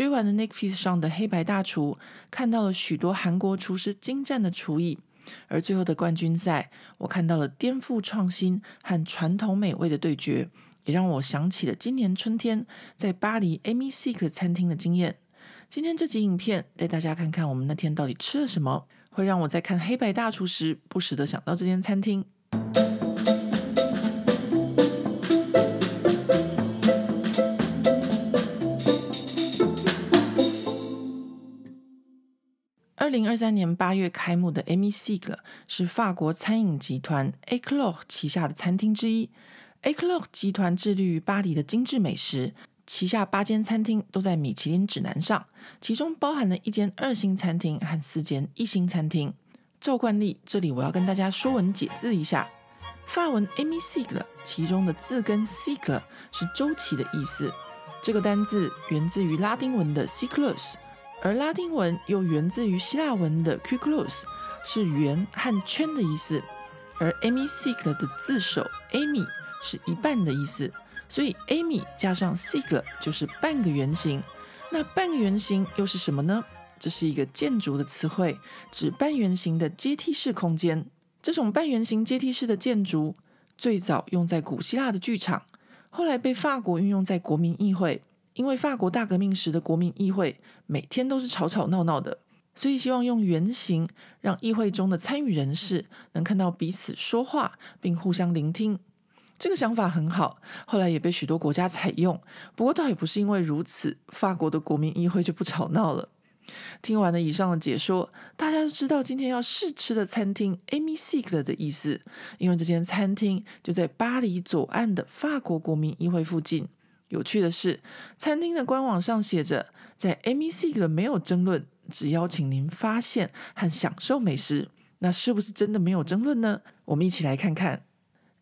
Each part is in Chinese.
追完的 Netflix 上的《黑白大厨》，看到了许多韩国厨师精湛的厨艺，而最后的冠军赛，我看到了颠覆创新和传统美味的对决，也让我想起了今年春天在巴黎 Amy Seek 餐厅的经验。今天这集影片带大家看看我们那天到底吃了什么，会让我在看《黑白大厨》时不时的想到这间餐厅。二零二三年八月开幕的 Amy s i g g e l 是法国餐饮集团 Aclor 旗下的餐厅之一。Aclor 集团致力于巴黎的精致美食，旗下八间餐厅都在米其林指南上，其中包含了一间二星餐厅和四间一星餐厅。照惯例，这里我要跟大家说文解字一下。法文 Amy s i g g e l 其中的字跟 s i g g e l 是周期的意思，这个单字源自于拉丁文的 Seklus。而拉丁文又源自于希腊文的 κ ύ κ λ u s 是圆和圈的意思。而 Amy s i k 的字首 Amy 是一半的意思，所以 Amy 加上 s i k 就是半个圆形。那半个圆形又是什么呢？这是一个建筑的词汇，指半圆形的阶梯式空间。这种半圆形阶梯式的建筑最早用在古希腊的剧场，后来被法国运用在国民议会。因为法国大革命时的国民议会每天都是吵吵闹闹的，所以希望用原形让议会中的参与人士能看到彼此说话，并互相聆听。这个想法很好，后来也被许多国家采用。不过，倒也不是因为如此，法国的国民议会就不吵闹了。听完了以上的解说，大家就知道今天要试吃的餐厅 Amy's i e c r e 的意思，因为这间餐厅就在巴黎左岸的法国国民议会附近。有趣的是，餐厅的官网上写着，在 a M y s C 的没有争论，只邀请您发现和享受美食。那是不是真的没有争论呢？我们一起来看看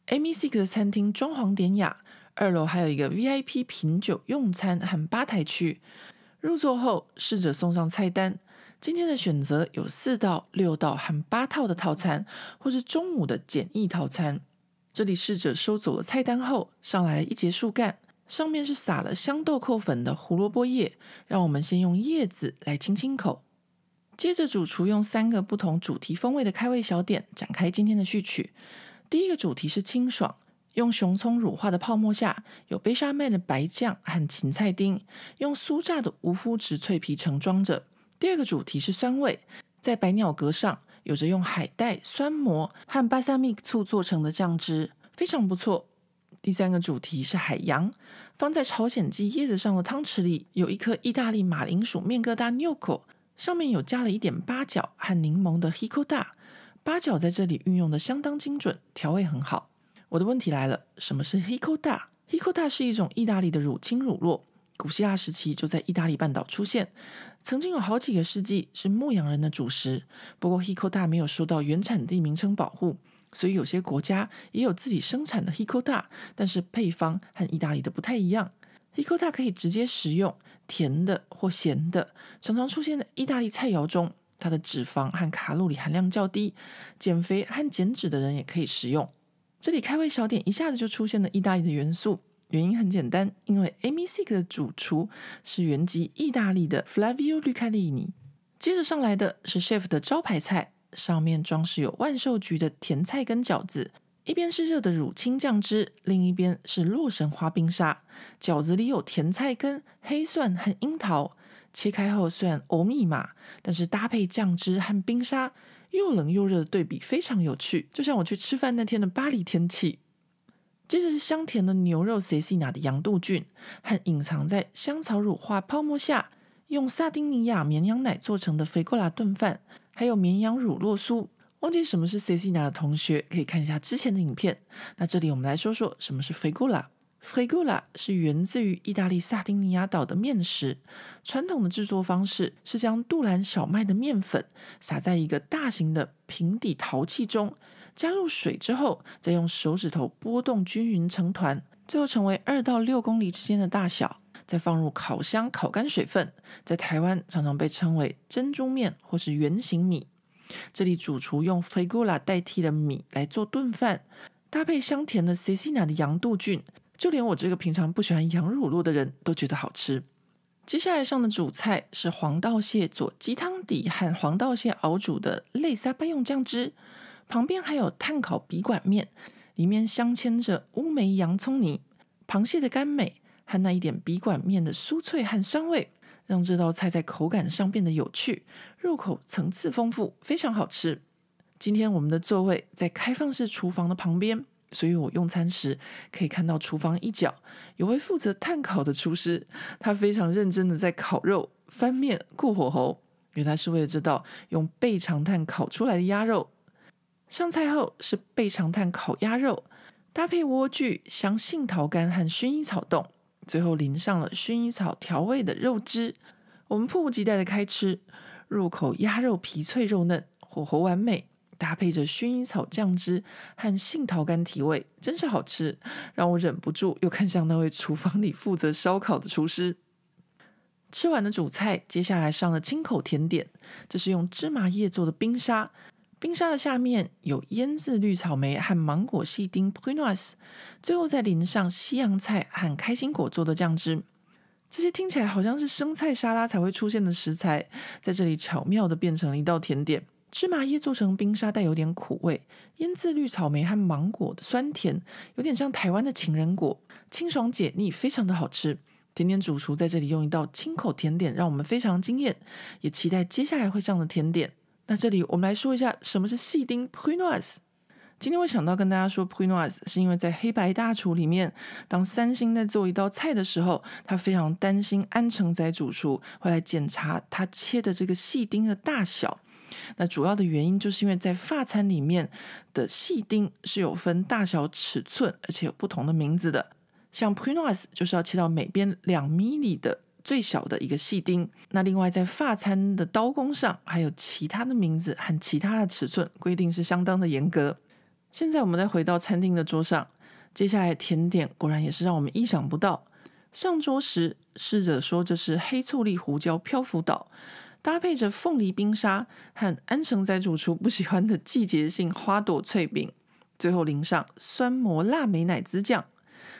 a M y s C k 的餐厅装潢典雅，二楼还有一个 V I P 品酒用餐和吧台区。入座后，侍者送上菜单。今天的选择有四道、六道和八套的套餐，或是中午的简易套餐。这里侍者收走了菜单后，上来一截树干。上面是撒了香豆蔻粉的胡萝卜叶，让我们先用叶子来清清口。接着，主厨用三个不同主题风味的开胃小点展开今天的序曲。第一个主题是清爽，用熊葱乳化的泡沫下有贝沙曼的白酱和芹菜丁，用酥炸的无麸质脆皮盛装着。第二个主题是酸味，在百鸟阁上有着用海带、酸蘑和巴萨米醋做成的酱汁，非常不错。第三个主题是海洋。放在朝鲜鸡叶子上的汤匙里有一颗意大利马铃薯面疙瘩纽扣，上面有加了一点八角和柠檬的希科大八角在这里运用的相当精准，调味很好。我的问题来了：什么是希科达？希科达是一种意大利的乳清乳酪，古希腊时期就在意大利半岛出现，曾经有好几个世纪是牧羊人的主食。不过希科大没有受到原产地名称保护。所以有些国家也有自己生产的 h i c o t a 但是配方和意大利的不太一样。h i c o t a 可以直接食用，甜的或咸的，常常出现在意大利菜肴中。它的脂肪和卡路里含量较低，减肥和减脂的人也可以食用。这里开胃小点一下子就出现了意大利的元素，原因很简单，因为 Amy'sic 的主厨是原籍意大利的 Flavio l u c a l i n i 接着上来的是 Chef 的招牌菜。上面装饰有万寿菊的甜菜根饺子，一边是热的乳清酱汁，另一边是洛神花冰沙。饺子里有甜菜根、黑蒜和樱桃。切开后虽然欧密码，但是搭配酱汁和冰沙，又冷又热的对比非常有趣，就像我去吃饭那天的巴黎天气。接着是香甜的牛肉 C C 拿的羊肚菌，和隐藏在香草乳化泡沫下，用萨丁尼亚绵羊奶做成的菲格拉炖饭。还有绵羊乳酪酥，忘记什么是 Cesina 的同学可以看一下之前的影片。那这里我们来说说什么是 Fagola。Fagola 是源自于意大利萨丁尼亚岛的面食，传统的制作方式是将杜兰小麦的面粉撒在一个大型的平底陶器中，加入水之后，再用手指头拨动均匀成团，最后成为二到六公里之间的大小。再放入烤箱烤干水分，在台湾常常被称为珍珠面或是圆形米。这里主厨用费 l 拉代替了米来做炖饭，搭配香甜的西西那的羊肚菌，就连我这个平常不喜欢羊乳酪的人都觉得好吃。接下来上的主菜是黄道蟹做鸡汤底和黄道蟹熬煮的肋沙巴用酱汁，旁边还有炭烤笔管面，里面镶嵌着乌梅洋葱泥、螃蟹的甘美。和那一点笔管面的酥脆和酸味，让这道菜在口感上变得有趣，入口层次丰富，非常好吃。今天我们的座位在开放式厨房的旁边，所以我用餐时可以看到厨房一角有位负责炭烤的厨师，他非常认真的在烤肉、翻面、过火候，原来是为了这道用背长炭烤出来的鸭肉。上菜后是背长炭烤鸭肉，搭配莴苣、香杏桃干和薰衣草冻。最后淋上了薰衣草调味的肉汁，我们迫不及待的开吃。入口鸭肉皮脆肉嫩，火候完美，搭配着薰衣草酱汁和杏桃干提味，真是好吃，让我忍不住又看向那位厨房里负责烧烤的厨师。吃完的主菜，接下来上了清口甜点，这是用芝麻叶做的冰沙。冰沙的下面有腌制绿草莓和芒果细丁 p i n a s 最后再淋上西洋菜和开心果做的酱汁。这些听起来好像是生菜沙拉才会出现的食材，在这里巧妙地变成了一道甜点。芝麻叶做成冰沙带有点苦味，腌制绿草莓和芒果的酸甜有点像台湾的情人果，清爽解腻，非常的好吃。甜点主厨在这里用一道清口甜点让我们非常惊艳，也期待接下来会上的甜点。那这里我们来说一下什么是细丁 prenoise。今天我想到跟大家说 prenoise，是因为在《黑白大厨》里面，当三星在做一道菜的时候，他非常担心安城仔主厨会来检查他切的这个细丁的大小。那主要的原因就是因为在法餐里面的细丁是有分大小尺寸，而且有不同的名字的。像 prenoise 就是要切到每边两米里的。最小的一个细钉。那另外，在发餐的刀工上，还有其他的名字和其他的尺寸规定是相当的严格。现在我们再回到餐厅的桌上，接下来甜点果然也是让我们意想不到。上桌时，侍者说这是黑醋栗胡椒漂浮岛，搭配着凤梨冰沙和安城在主厨不喜欢的季节性花朵脆饼，最后淋上酸磨辣梅奶汁酱，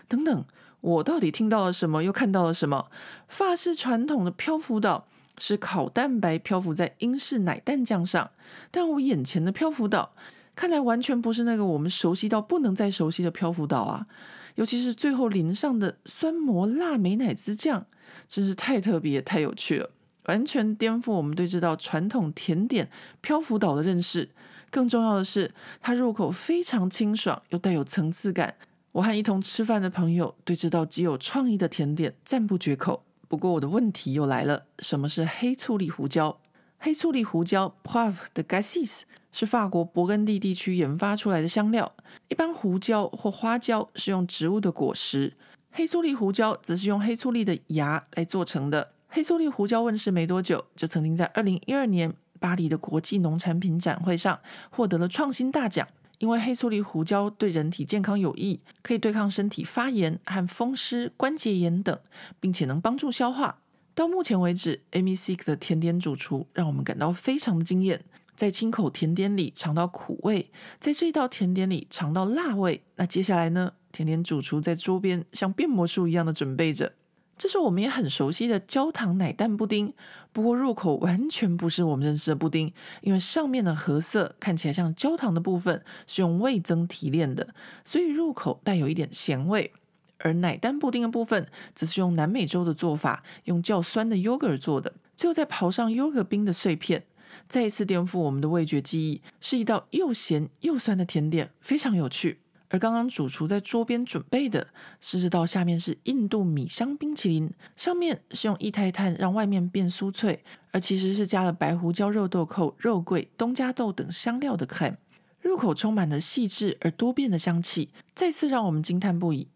等等。我到底听到了什么，又看到了什么？法式传统的漂浮岛是烤蛋白漂浮在英式奶蛋酱上，但我眼前的漂浮岛，看来完全不是那个我们熟悉到不能再熟悉的漂浮岛啊！尤其是最后淋上的酸魔辣美奶滋酱，真是太特别、太有趣了，完全颠覆我们对这道传统甜点漂浮岛的认识。更重要的是，它入口非常清爽，又带有层次感。我和一同吃饭的朋友对这道极有创意的甜点赞不绝口。不过我的问题又来了：什么是黑醋栗胡椒？黑醋栗胡椒 （Pav de g a s s e s 是法国勃艮第地区研发出来的香料。一般胡椒或花椒是用植物的果实，黑醋栗胡椒则是用黑醋栗的芽来做成的。黑醋栗胡椒问世没多久，就曾经在2012年巴黎的国际农产品展会上获得了创新大奖。因为黑醋栗胡椒对人体健康有益，可以对抗身体发炎和风湿关节炎等，并且能帮助消化。到目前为止，Amy s i c k 的甜点主厨让我们感到非常惊艳，在清口甜点里尝到苦味，在这一道甜点里尝到辣味。那接下来呢？甜点主厨在桌边像变魔术一样的准备着。这是我们也很熟悉的焦糖奶蛋布丁，不过入口完全不是我们认识的布丁，因为上面的褐色看起来像焦糖的部分是用味增提炼的，所以入口带有一点咸味；而奶蛋布丁的部分则是用南美洲的做法，用较酸的 yogurt 做的，最后再刨上 yogurt 冰的碎片，再一次颠覆我们的味觉记忆，是一道又咸又酸的甜点，非常有趣。而刚刚主厨在桌边准备的，试知道下面是印度米香冰淇淋，上面是用液态碳让外面变酥脆，而其实是加了白胡椒、肉豆蔻、肉桂、东加豆等香料的 cream，入口充满了细致而多变的香气，再次让我们惊叹不已。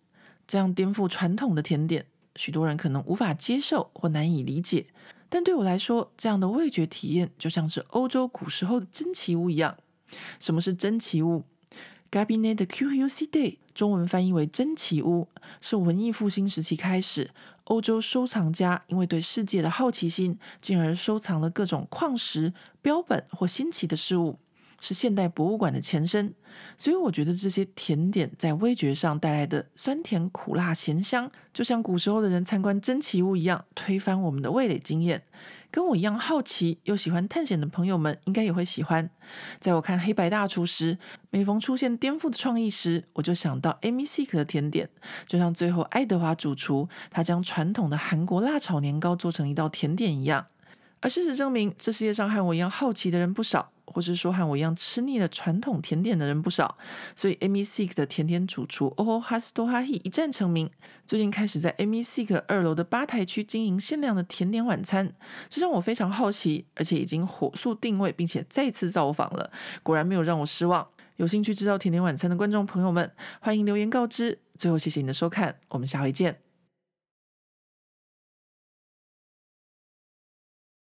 这样颠覆传统的甜点，许多人可能无法接受或难以理解，但对我来说，这样的味觉体验就像是欧洲古时候的珍奇物一样。什么是珍奇物？g a b i n e t 的 QUC Day 中文翻译为珍奇屋，是文艺复兴时期开始，欧洲收藏家因为对世界的好奇心，进而收藏了各种矿石、标本或新奇的事物。是现代博物馆的前身，所以我觉得这些甜点在味觉上带来的酸甜苦辣咸香，就像古时候的人参观珍奇物一样，推翻我们的味蕾经验。跟我一样好奇又喜欢探险的朋友们，应该也会喜欢。在我看黑白大厨时，每逢出现颠覆的创意时，我就想到 a M y C k 的甜点，就像最后爱德华主厨他将传统的韩国辣炒年糕做成一道甜点一样。而事实证明，这世界上和我一样好奇的人不少。或是说和我一样吃腻了传统甜点的人不少，所以 M E SICK 的甜点主厨 Ohoh a s t o h a h i 一战成名。最近开始在 M E SICK 二楼的吧台区经营限量的甜点晚餐，这让我非常好奇，而且已经火速定位，并且再次造访了，果然没有让我失望。有兴趣知道甜点晚餐的观众朋友们，欢迎留言告知。最后，谢谢你的收看，我们下回见。